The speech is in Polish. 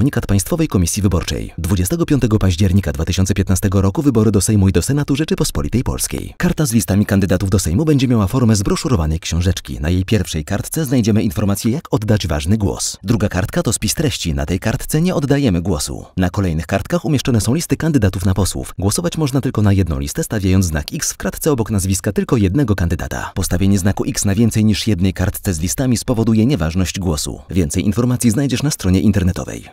komunikat Państwowej Komisji Wyborczej. 25 października 2015 roku wybory do Sejmu i do Senatu Rzeczypospolitej Polskiej. Karta z listami kandydatów do Sejmu będzie miała formę zbroszurowanej książeczki. Na jej pierwszej kartce znajdziemy informację, jak oddać ważny głos. Druga kartka to spis treści. Na tej kartce nie oddajemy głosu. Na kolejnych kartkach umieszczone są listy kandydatów na posłów. Głosować można tylko na jedną listę, stawiając znak X w kratce obok nazwiska tylko jednego kandydata. Postawienie znaku X na więcej niż jednej kartce z listami spowoduje nieważność głosu. Więcej informacji znajdziesz na stronie internetowej.